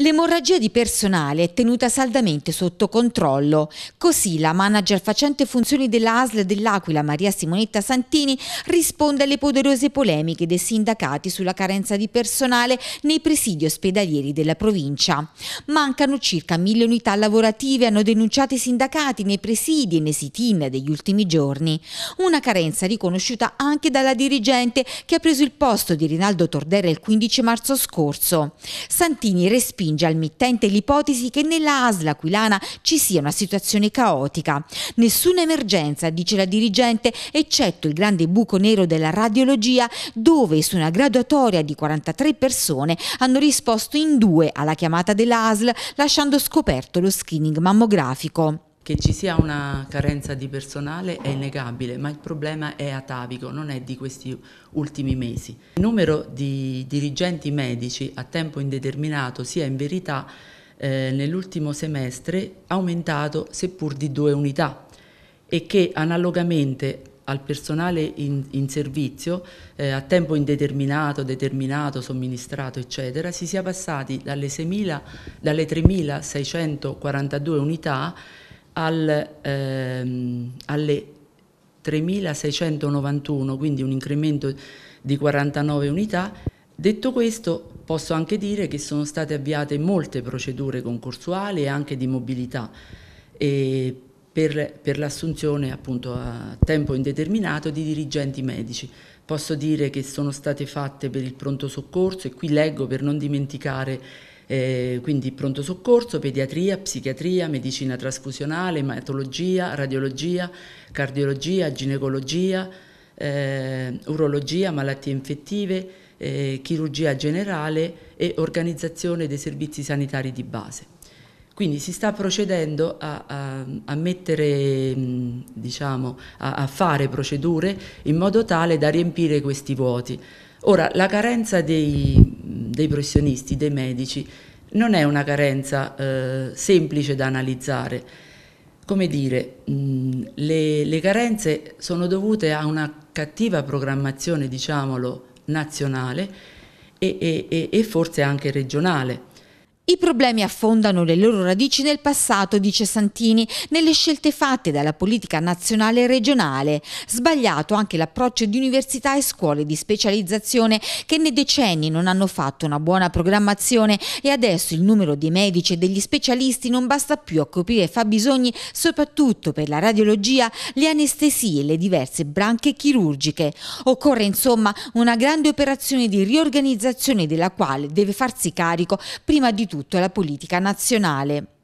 L'emorragia di personale è tenuta saldamente sotto controllo. Così la manager facente funzioni della ASL dell'Aquila, Maria Simonetta Santini, risponde alle poderose polemiche dei sindacati sulla carenza di personale nei presidi ospedalieri della provincia. Mancano circa mille unità lavorative, hanno denunciato i sindacati nei presidi e nei sit-in degli ultimi giorni. Una carenza riconosciuta anche dalla dirigente che ha preso il posto di Rinaldo Tordera il 15 marzo scorso. Santini respira respinge al mittente l'ipotesi che nella ASL aquilana ci sia una situazione caotica. Nessuna emergenza, dice la dirigente, eccetto il grande buco nero della radiologia dove su una graduatoria di 43 persone hanno risposto in due alla chiamata dell'ASL lasciando scoperto lo screening mammografico. Che ci sia una carenza di personale è innegabile, ma il problema è atavico, non è di questi ultimi mesi. Il numero di dirigenti medici a tempo indeterminato sia in verità eh, nell'ultimo semestre aumentato seppur di due unità e che analogamente al personale in, in servizio eh, a tempo indeterminato, determinato, somministrato, eccetera, si sia passati dalle, 6.000, dalle 3.642 unità al, ehm, alle 3.691, quindi un incremento di 49 unità. Detto questo, posso anche dire che sono state avviate molte procedure concorsuali e anche di mobilità e per, per l'assunzione appunto a tempo indeterminato di dirigenti medici. Posso dire che sono state fatte per il pronto soccorso e qui leggo per non dimenticare eh, quindi pronto soccorso, pediatria, psichiatria, medicina trasfusionale, ematologia, radiologia, cardiologia, ginecologia, eh, urologia, malattie infettive, eh, chirurgia generale e organizzazione dei servizi sanitari di base. Quindi si sta procedendo a, a, a, mettere, mm, diciamo, a fare procedure in modo tale da riempire questi vuoti. Ora, la carenza dei, dei professionisti, dei medici, non è una carenza eh, semplice da analizzare. Come dire, mh, le, le, carenze sono dovute a una cattiva programmazione, diciamolo, nazionale e, e, e forse anche regionale. I problemi affondano le loro radici nel passato, dice Santini, nelle scelte fatte dalla politica nazionale e regionale. Sbagliato anche l'approccio di università e scuole di specializzazione che nei decenni non hanno fatto una buona programmazione e adesso il numero dei medici e degli specialisti non basta più a coprire fabbisogni soprattutto per la radiologia, le anestesie e le diverse branche chirurgiche. Occorre insomma una grande operazione di riorganizzazione della quale deve farsi carico prima di tutto tutto la politica nazionale.